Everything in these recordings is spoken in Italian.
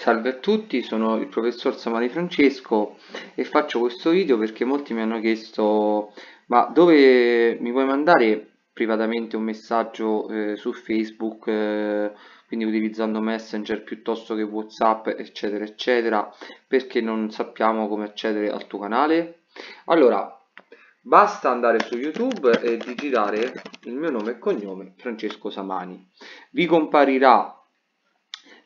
Salve a tutti, sono il professor Samari Francesco e faccio questo video perché molti mi hanno chiesto ma dove mi puoi mandare privatamente un messaggio eh, su Facebook, eh, quindi utilizzando Messenger piuttosto che Whatsapp, eccetera, eccetera, perché non sappiamo come accedere al tuo canale. Allora, basta andare su YouTube e digitare il mio nome e cognome, Francesco Samani. Vi comparirà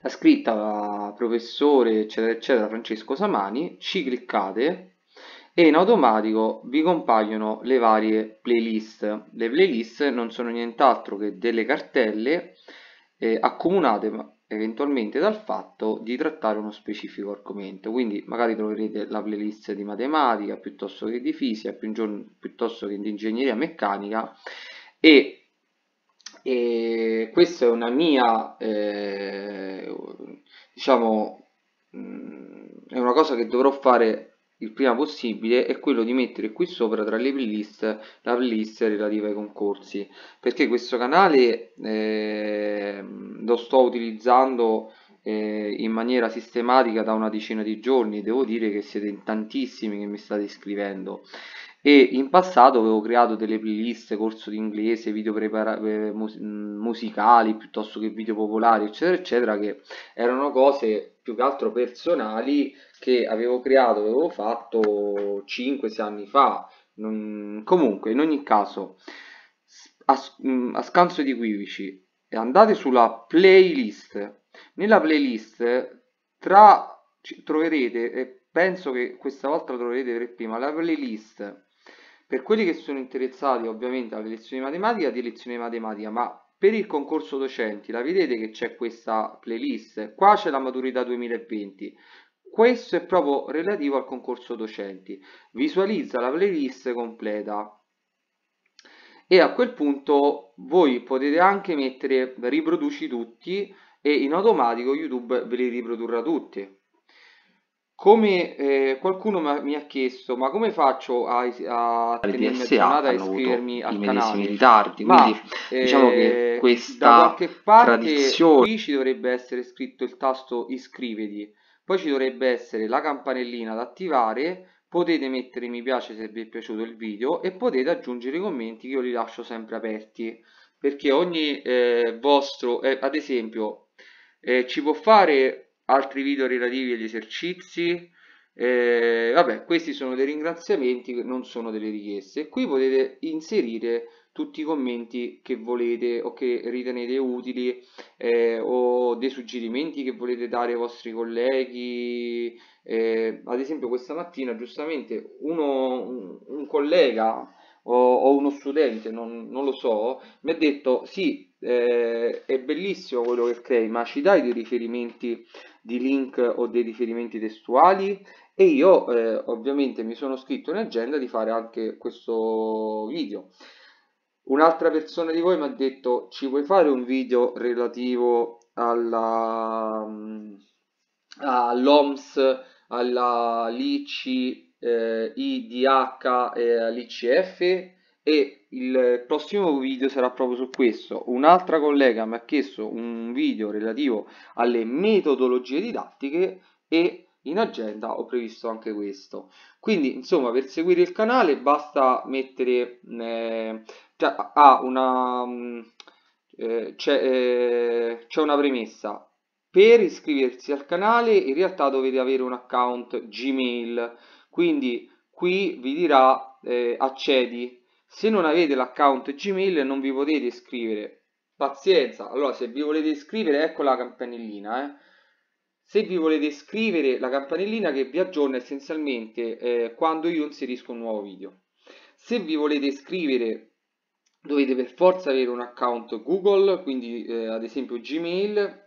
la scritta professore eccetera eccetera Francesco Samani, ci cliccate e in automatico vi compaiono le varie playlist. Le playlist non sono nient'altro che delle cartelle eh, accomunate eventualmente dal fatto di trattare uno specifico argomento. Quindi magari troverete la playlist di matematica piuttosto che di fisica, piuttosto che di ingegneria meccanica e e questa è una mia, eh, diciamo, mh, mm, è una cosa che dovrò fare il prima possibile, è quello di mettere qui sopra tra le playlist la playlist relativa ai concorsi, perché questo canale eh, lo sto utilizzando eh, in maniera sistematica da una decina di giorni, devo dire che siete in tantissimi che mi state iscrivendo e in passato avevo creato delle playlist, corso di inglese, video eh, mus mm, musicali piuttosto che video popolari eccetera eccetera che erano cose più che altro personali che avevo creato, avevo fatto 5-6 anni fa non... comunque in ogni caso a, mm, a scanso di equivoci eh, andate sulla playlist nella playlist tra troverete e penso che questa volta troverete per prima la playlist per quelli che sono interessati ovviamente alle lezioni di matematica, di lezioni di matematica, ma per il concorso docenti, la vedete che c'è questa playlist, qua c'è la maturità 2020, questo è proprio relativo al concorso docenti. Visualizza la playlist completa e a quel punto voi potete anche mettere riproduci tutti e in automatico YouTube ve li riprodurrà tutti. Come eh, qualcuno mi ha chiesto, ma come faccio a, a tenermi aggiornata e iscrivermi al canale? ritardi, ma, quindi eh, diciamo che eh, questa da qualche parte tradizione... qui ci dovrebbe essere scritto il tasto iscriviti, poi ci dovrebbe essere la campanellina da attivare, potete mettere mi piace se vi è piaciuto il video e potete aggiungere i commenti che io li lascio sempre aperti, perché ogni eh, vostro, eh, ad esempio, eh, ci può fare altri video relativi agli esercizi. Eh, vabbè, questi sono dei ringraziamenti, non sono delle richieste. Qui potete inserire tutti i commenti che volete o che ritenete utili eh, o dei suggerimenti che volete dare ai vostri colleghi. Eh, ad esempio questa mattina giustamente uno, un collega o, o uno studente, non, non, lo so, mi ha detto sì, eh, è bellissimo quello che crei, ma ci dai dei riferimenti di link o dei riferimenti testuali e io eh, ovviamente mi sono scritto in agenda di fare anche questo video. Un'altra persona di voi mi ha detto ci vuoi fare un video relativo all'OMS, alla mm, LICI, eh, IDH e all'ICF e il prossimo video sarà proprio su questo un'altra collega mi ha chiesto un video relativo alle metodologie didattiche e in agenda ho previsto anche questo quindi insomma per seguire il canale basta mettere eh, cioè, ah, una mm, eh, c'è eh, una premessa per iscriversi al canale in realtà dovete avere un account gmail quindi qui vi dirà eh, accedi se non avete l'account Gmail non vi potete iscrivere. Pazienza, allora se vi volete iscrivere ecco la campanellina. Eh. Se vi volete iscrivere la campanellina che vi aggiorna essenzialmente eh, quando io inserisco un nuovo video. Se vi volete iscrivere dovete per forza avere un account Google, quindi eh, ad esempio Gmail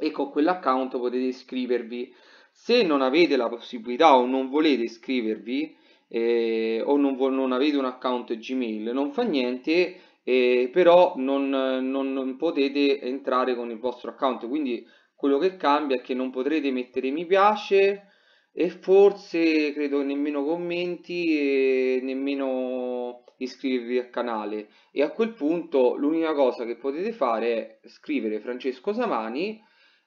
e con quell'account potete iscrivervi. Se non avete la possibilità o non volete iscrivervi, eh, o non, non, avete un account Gmail, non fa niente, eh, però non, non, non potete entrare con il vostro account. Quindi quello che cambia è che non potrete mettere mi piace e forse credo nemmeno commenti e nemmeno iscrivervi al canale e a quel punto l'unica cosa che potete fare è scrivere Francesco Samani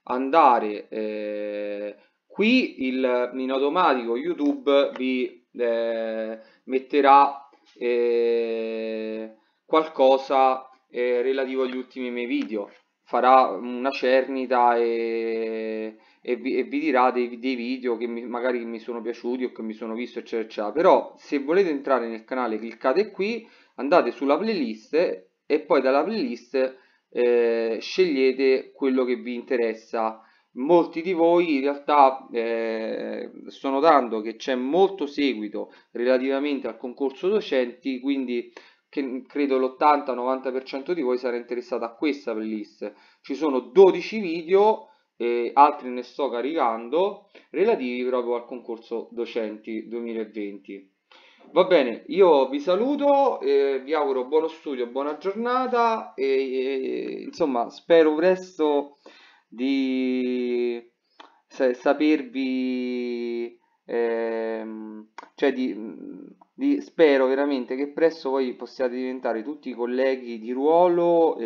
andare eh, qui il, in automatico YouTube vi eh, metterà eh, qualcosa eh, relativo agli ultimi miei video farà una cernita e, e, vi, e vi, dirà dei, dei video che mi, magari mi sono piaciuti o che mi sono visto eccetera eccetera però se volete entrare nel canale cliccate qui andate sulla playlist e poi dalla playlist eh, scegliete quello che vi interessa molti di voi in realtà eh, sto notando che c'è molto seguito relativamente al concorso docenti quindi che credo l'80-90% di voi sarà interessato a questa playlist ci sono 12 video eh, altri ne sto caricando relativi proprio al concorso docenti 2020 va bene io vi saluto eh, vi auguro buono studio buona giornata e, e eh, insomma spero presto di sapervi, ehm, cioè di, di, spero veramente che presto voi possiate diventare tutti colleghi di ruolo e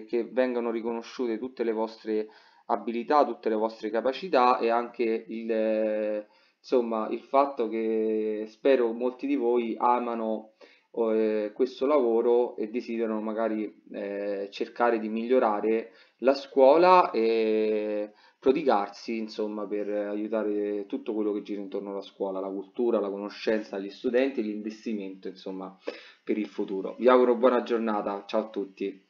eh, che vengano riconosciute tutte le vostre abilità, tutte le vostre capacità e anche il, insomma, il fatto che spero molti di voi amano eh, questo lavoro e desiderano magari eh, cercare di migliorare la scuola e prodigarsi insomma per aiutare tutto quello che gira intorno alla scuola, la cultura, la conoscenza, gli studenti, l'investimento insomma per il futuro. Vi auguro buona giornata, ciao a tutti.